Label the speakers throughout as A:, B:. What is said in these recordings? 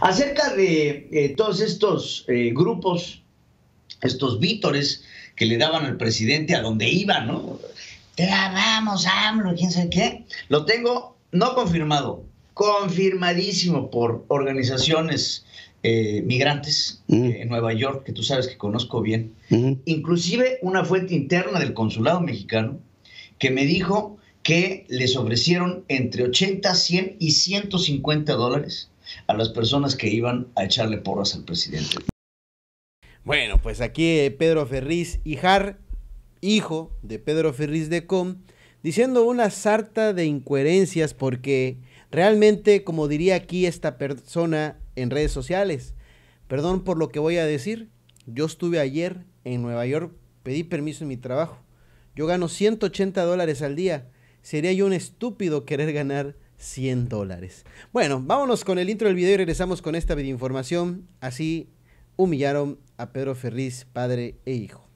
A: Acerca de eh, todos estos eh, grupos, estos vítores que le daban al presidente a donde iba, ¿no? Te la vamos, AMLO, quién sabe qué. Lo tengo no confirmado, confirmadísimo por organizaciones eh, migrantes en Nueva York, que tú sabes que conozco bien. Inclusive una fuente interna del consulado mexicano que me dijo que les ofrecieron entre 80, 100 y 150 dólares a las personas que iban a echarle porras al presidente.
B: Bueno, pues aquí eh, Pedro Ferriz Ijar, hijo de Pedro Ferriz de Com, diciendo una sarta de incoherencias porque realmente, como diría aquí esta persona en redes sociales, perdón por lo que voy a decir, yo estuve ayer en Nueva York, pedí permiso en mi trabajo, yo gano 180 dólares al día, sería yo un estúpido querer ganar 100 dólares. Bueno, vámonos con el intro del video y regresamos con esta videoinformación. Así humillaron a Pedro Ferriz, padre e hijo.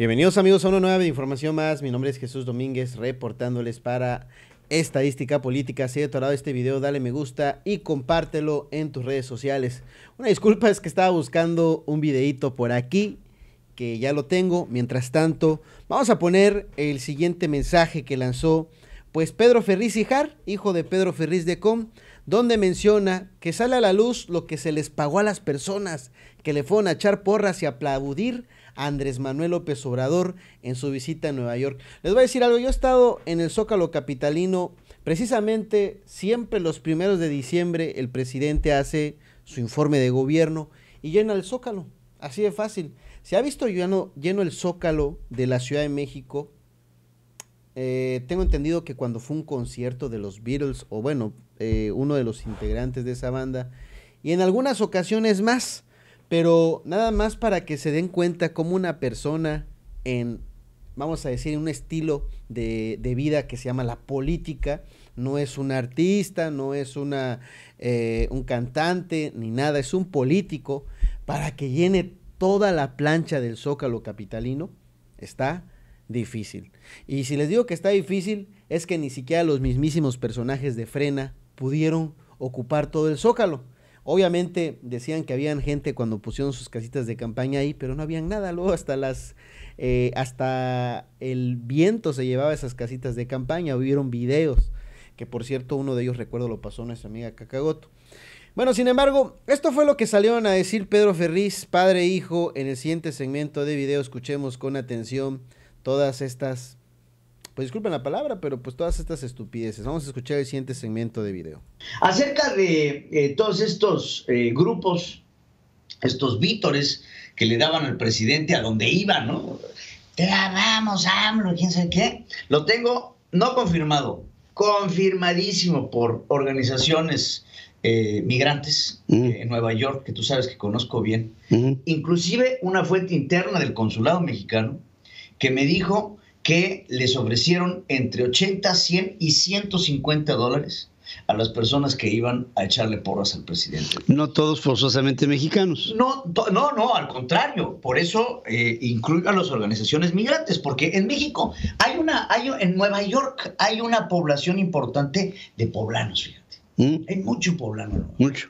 B: Bienvenidos amigos a una nueva información más. Mi nombre es Jesús Domínguez, reportándoles para Estadística Política. Si te ha gustado este video, dale me gusta y compártelo en tus redes sociales. Una disculpa es que estaba buscando un videito por aquí, que ya lo tengo. Mientras tanto, vamos a poner el siguiente mensaje que lanzó pues Pedro Ferriz Hijar, hijo de Pedro Ferriz de Com, donde menciona que sale a la luz lo que se les pagó a las personas que le fueron a echar porras y aplaudir Andrés Manuel López Obrador en su visita a Nueva York. Les voy a decir algo, yo he estado en el Zócalo Capitalino, precisamente siempre los primeros de diciembre el presidente hace su informe de gobierno y llena el Zócalo, así de fácil. Se ha visto lleno, lleno el Zócalo de la Ciudad de México. Eh, tengo entendido que cuando fue un concierto de los Beatles, o bueno, eh, uno de los integrantes de esa banda, y en algunas ocasiones más, pero nada más para que se den cuenta cómo una persona en, vamos a decir, un estilo de, vida que se llama la política, no es un artista, no es una, eh, un cantante, ni nada, es un político, para que llene toda la plancha del zócalo capitalino, está difícil. Y si les digo que está difícil, es que ni siquiera los mismísimos personajes de Frena pudieron ocupar todo el zócalo. Obviamente decían que habían gente cuando pusieron sus casitas de campaña ahí, pero no habían nada. Luego hasta las eh, hasta el viento se llevaba esas casitas de campaña. Hubieron videos que por cierto uno de ellos recuerdo lo pasó nuestra amiga Cacagoto. Bueno, sin embargo, esto fue lo que salieron a decir Pedro Ferriz, padre e hijo, en el siguiente segmento de video. Escuchemos con atención todas estas pues disculpen la palabra, pero pues todas estas estupideces. Vamos a escuchar el siguiente segmento de video. Acerca de eh, todos estos
A: eh, grupos, estos vítores que le daban al presidente a donde iba, ¿no? Te la vamos, AMLO, quién sabe qué. Lo tengo no confirmado, confirmadísimo por organizaciones eh, migrantes mm. en Nueva York, que tú sabes que conozco bien. Mm. Inclusive una fuente interna del consulado mexicano que me dijo que les ofrecieron entre 80, 100 y 150 dólares a las personas que iban a echarle porras al presidente. No todos forzosamente mexicanos. No, no, no, al contrario. Por eso eh, a las organizaciones migrantes, porque en México hay una, hay, en Nueva York hay una población importante de poblanos, fíjate. ¿Mm? Hay mucho poblano. Mucho.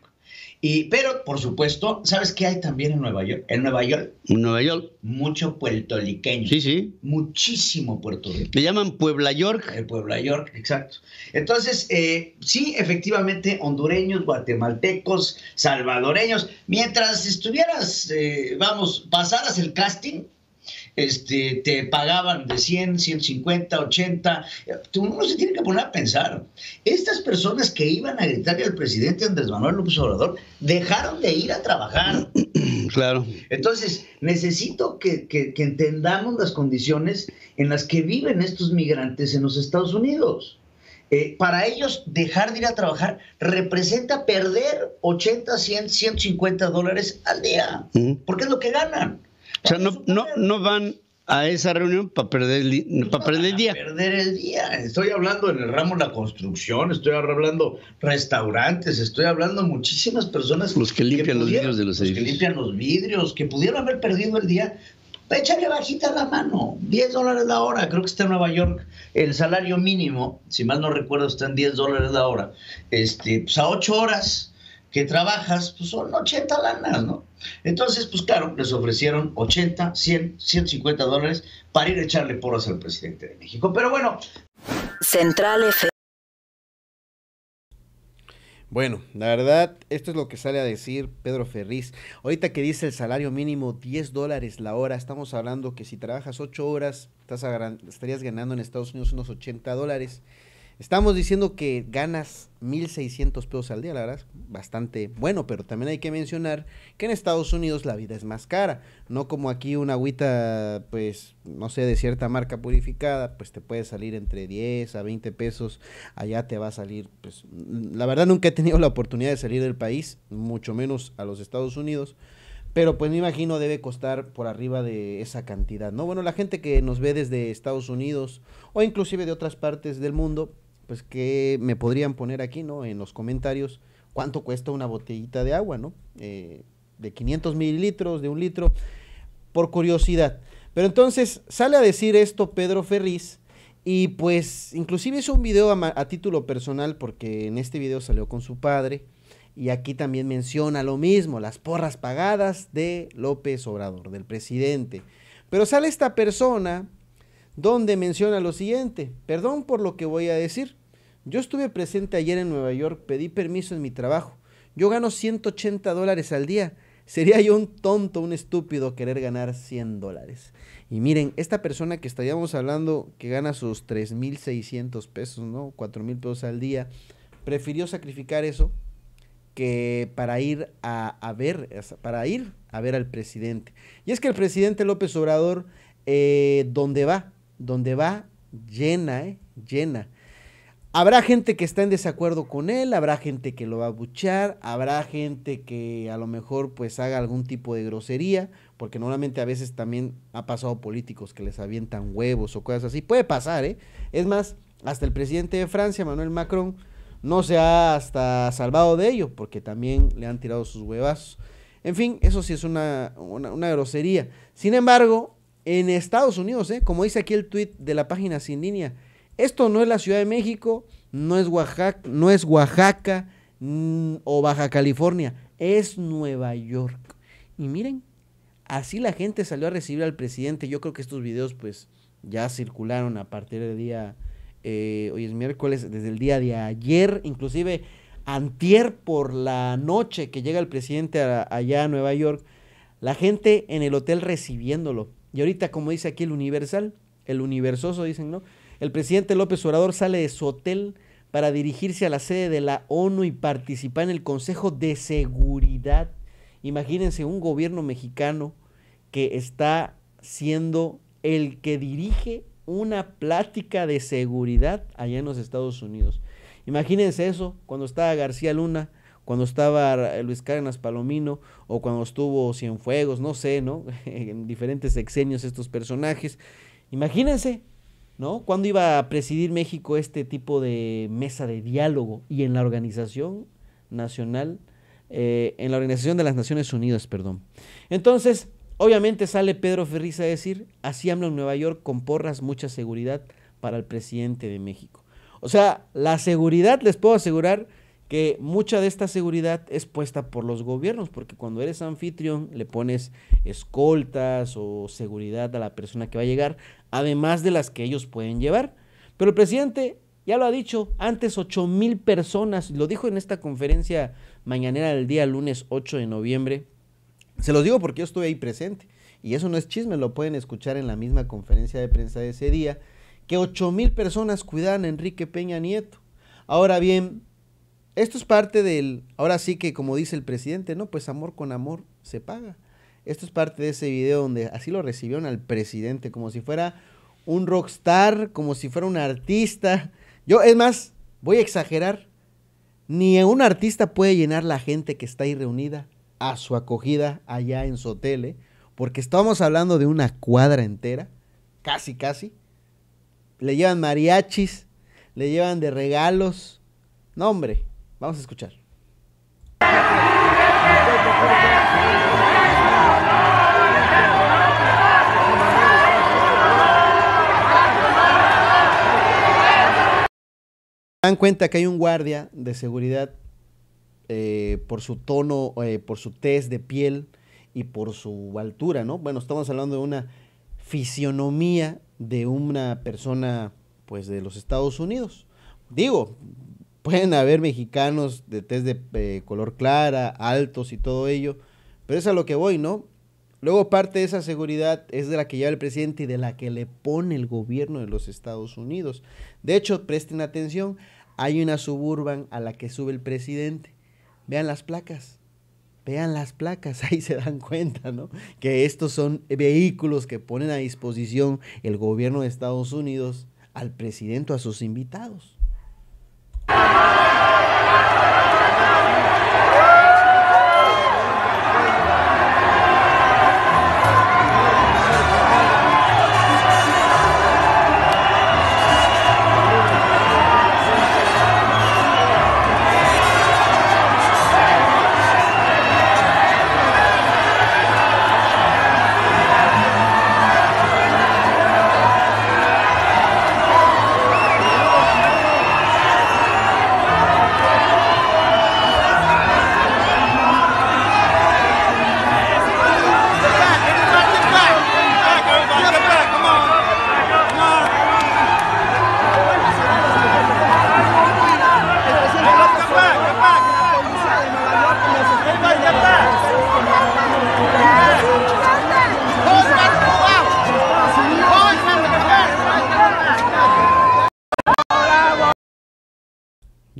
A: Y, pero, por supuesto, ¿sabes qué hay también en Nueva York? En Nueva York. Nueva York. Mucho puertoliqueño. Sí, sí. Muchísimo puertorriqueño. Le llaman Puebla York. El Puebla York, exacto. Entonces, eh, sí, efectivamente, hondureños, guatemaltecos, salvadoreños. Mientras estuvieras, eh, vamos, pasaras el casting, este, te pagaban de 100, 150, 80. Uno se tiene que poner a pensar. Estas personas que iban a gritarle al presidente Andrés Manuel López Obrador dejaron de ir a trabajar. Claro. Entonces, necesito que, entendamos las condiciones en las que viven estos migrantes en los Estados Unidos. Eh, para ellos dejar de ir a trabajar representa perder 80, 100, 150 dólares al día, porque es lo que ganan. O sea, no, no, van a esa reunión para perder el, para perder el día. Perder el día. Estoy hablando en el ramo de la construcción, estoy hablando restaurantes, estoy hablando muchísimas personas. Los que limpian los vidrios de los edificios. Los que limpian los vidrios, que pudieron haber perdido el día. Échale bajita la mano, 10 dólares la hora, creo que está en Nueva York el salario mínimo, si mal no recuerdo, está en 10 dólares la hora. Este, pues a 8 horas, que trabajas, pues son 80 lanas, ¿no? Entonces, pues claro, les ofrecieron 80, 100, 150 dólares para ir a echarle poros al presidente de México. Pero bueno. Central F.
B: Bueno, la verdad, esto es lo que sale a decir Pedro Ferriz. Ahorita que dice el salario mínimo 10 dólares la hora, estamos hablando que si trabajas 8 horas, estás estarías ganando en Estados Unidos unos 80 dólares. Estamos diciendo que ganas 1.600 pesos al día, la verdad, bastante bueno, pero también hay que mencionar que en Estados Unidos la vida es más cara, no como aquí una agüita, pues, no sé, de cierta marca purificada, pues te puede salir entre 10 a 20 pesos, allá te va a salir, pues, la verdad nunca he tenido la oportunidad de salir del país, mucho menos a los Estados Unidos, pero pues me imagino debe costar por arriba de esa cantidad, ¿no? Bueno, la gente que nos ve desde Estados Unidos o inclusive de otras partes del mundo, pues que me podrían poner aquí, ¿no? En los comentarios cuánto cuesta una botellita de agua, ¿no? Eh, de 500 mililitros, de un litro, por curiosidad. Pero entonces sale a decir esto Pedro Ferriz y pues inclusive hizo un video a, a, título personal porque en este video salió con su padre y aquí también menciona lo mismo, las porras pagadas de López Obrador, del presidente. Pero sale esta persona donde menciona lo siguiente, perdón por lo que voy a decir, yo estuve presente ayer en Nueva York, pedí permiso en mi trabajo. Yo gano 180 dólares al día. Sería yo un tonto, un estúpido querer ganar 100 dólares. Y miren, esta persona que estaríamos hablando que gana sus 3.600 pesos, ¿no? 4.000 pesos al día, prefirió sacrificar eso que para ir a, ver, para ir a ver al presidente. Y es que el presidente López Obrador, eh, donde va, dónde va, llena, eh, llena. Habrá gente que está en desacuerdo con él, habrá gente que lo va a buchar, habrá gente que a lo mejor pues haga algún tipo de grosería, porque normalmente a veces también ha pasado políticos que les avientan huevos o cosas así. Puede pasar, ¿eh? Es más, hasta el presidente de Francia, Manuel Macron, no se ha hasta salvado de ello, porque también le han tirado sus huevazos. En fin, eso sí es una, grosería. Sin embargo, en Estados Unidos, ¿eh? como dice aquí el tweet de la página Sin Línea, esto no es la Ciudad de México, no es Oaxaca, no es Oaxaca mm, o Baja California, es Nueva York. Y miren, así la gente salió a recibir al presidente. Yo creo que estos videos pues ya circularon a partir del día, eh, hoy es miércoles, desde el día de ayer, inclusive antier por la noche que llega el presidente allá a Nueva York, la gente en el hotel recibiéndolo. Y ahorita, como dice aquí el Universal, el Universoso, dicen, ¿no? El presidente López Obrador sale de su hotel para dirigirse a la sede de la ONU y participar en el Consejo de Seguridad. Imagínense un gobierno mexicano que está siendo el que dirige una plática de seguridad allá en los Estados Unidos. Imagínense eso cuando estaba García Luna, cuando estaba Luis Cárdenas Palomino o cuando estuvo Cienfuegos, no sé, ¿no? En diferentes sexenios estos personajes. Imagínense ¿no? ¿Cuándo iba a presidir México este tipo de mesa de diálogo y en la organización nacional, eh, en la Organización de las Naciones Unidas, perdón? Entonces, obviamente sale Pedro Ferriz a decir, así habla en Nueva York con porras, mucha seguridad para el presidente de México. O sea, la seguridad, les puedo asegurar, que mucha de esta seguridad es puesta por los gobiernos, porque cuando eres anfitrión le pones escoltas o seguridad a la persona que va a llegar, además de las que ellos pueden llevar. Pero el presidente ya lo ha dicho, antes 8 mil personas, lo dijo en esta conferencia mañanera del día lunes 8 de noviembre. Se los digo porque yo estuve ahí presente, y eso no es chisme, lo pueden escuchar en la misma conferencia de prensa de ese día, que 8 mil personas cuidaban a Enrique Peña Nieto. Ahora bien, esto es parte del, ahora sí que como dice el presidente, ¿no? Pues amor con amor se paga. Esto es parte de ese video donde así lo recibieron al presidente, como si fuera un rockstar, como si fuera un artista. Yo, es más, voy a exagerar. Ni un artista puede llenar la gente que está ahí reunida a su acogida allá en su hotel, porque estamos hablando de una cuadra entera, casi, casi. Le llevan mariachis, le llevan de regalos. No, hombre, Vamos a escuchar. dan cuenta que hay un guardia de seguridad eh, por su tono, eh, por su tez de piel y por su altura, ¿no? Bueno, estamos hablando de una fisionomía de una persona, pues, de los Estados Unidos. Digo, Pueden haber mexicanos de tez de eh, color clara, altos y todo ello, pero es a lo que voy, ¿no? Luego parte de esa seguridad es de la que lleva el presidente y de la que le pone el gobierno de los Estados Unidos. De hecho, presten atención, hay una suburban a la que sube el presidente. Vean las placas, vean las placas, ahí se dan cuenta, ¿no? Que estos son vehículos que ponen a disposición el gobierno de Estados Unidos al presidente o a sus invitados.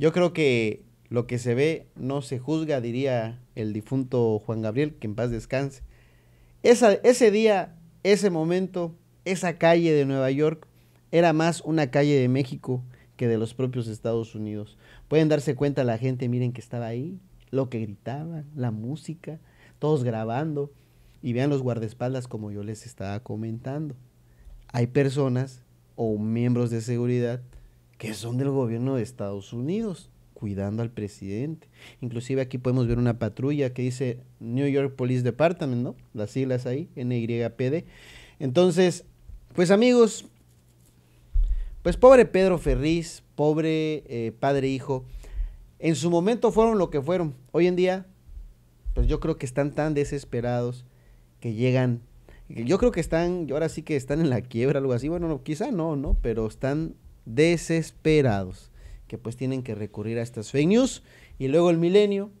B: Yo creo que lo que se ve no se juzga, diría el difunto Juan Gabriel, que en paz descanse. Esa, ese día, ese momento, esa calle de Nueva York era más una calle de México que de los propios Estados Unidos. Pueden darse cuenta la gente, miren que estaba ahí, lo que gritaban, la música, todos grabando. Y vean los guardaespaldas como yo les estaba comentando. Hay personas o miembros de seguridad que son del gobierno de Estados Unidos, cuidando al presidente. Inclusive aquí podemos ver una patrulla que dice New York Police Department, ¿no? Las siglas ahí, NYPD. Entonces, pues amigos, pues pobre Pedro Ferriz, pobre eh, padre hijo, en su momento fueron lo que fueron. Hoy en día, pues yo creo que están tan desesperados que llegan yo creo que están, ahora sí que están en la quiebra, algo así. Bueno, no, quizá no, ¿no? Pero están desesperados, que pues tienen que recurrir a estas fake news. Y luego el milenio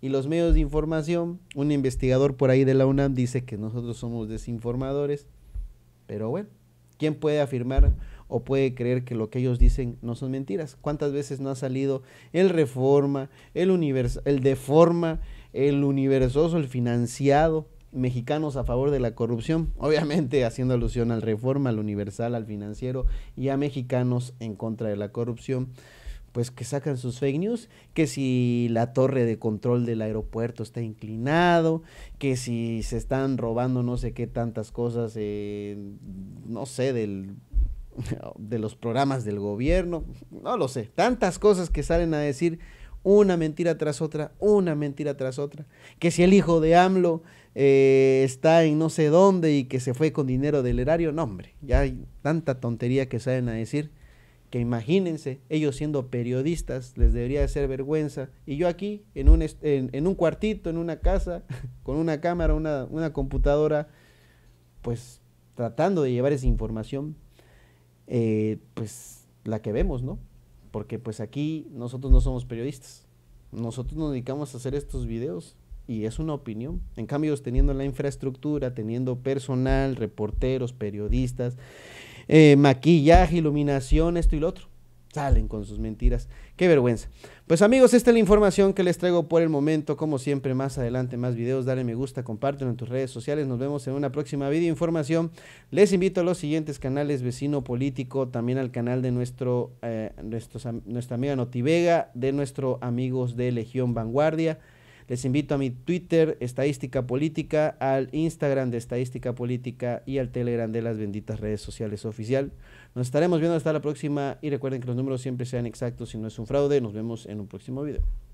B: y los medios de información, un investigador por ahí de la UNAM dice que nosotros somos desinformadores, pero bueno, ¿quién puede afirmar o puede creer que lo que ellos dicen no son mentiras? ¿Cuántas veces no ha salido el Reforma, el, universo, el Deforma, el Universoso, el Financiado? mexicanos a favor de la corrupción, obviamente haciendo alusión al reforma, al universal, al financiero y a mexicanos en contra de la corrupción, pues que sacan sus fake news, que si la torre de control del aeropuerto está inclinado, que si se están robando no sé qué tantas cosas, eh, no sé, del de los programas del gobierno, no lo sé, tantas cosas que salen a decir una mentira tras otra, una mentira tras otra, que si el hijo de AMLO eh, está en no sé dónde y que se fue con dinero del erario. No, hombre, ya hay tanta tontería que salen a decir que imagínense, ellos siendo periodistas les debería de ser vergüenza. Y yo aquí, en un, en, un cuartito, en una casa, con una cámara, una, computadora, pues tratando de llevar esa información, eh, pues la que vemos, ¿no? Porque pues aquí nosotros no somos periodistas. Nosotros nos dedicamos a hacer estos videos y es una opinión. En cambio, teniendo la infraestructura, teniendo personal, reporteros, periodistas, eh, maquillaje, iluminación, esto y lo otro, salen con sus mentiras. Qué vergüenza. Pues amigos, esta es la información que les traigo por el momento. Como siempre, más adelante, más videos, dale me gusta, compártelo en tus redes sociales. Nos vemos en una próxima video información. Les invito a los siguientes canales, Vecino Político, también al canal de nuestro, eh, nuestra amiga Notivega, de nuestro amigos de Legión Vanguardia. Les invito a mi Twitter, Estadística Política, al Instagram de Estadística Política y al Telegram de las benditas redes sociales oficial. Nos estaremos viendo hasta la próxima y recuerden que los números siempre sean exactos y no es un fraude. Nos vemos en un próximo video.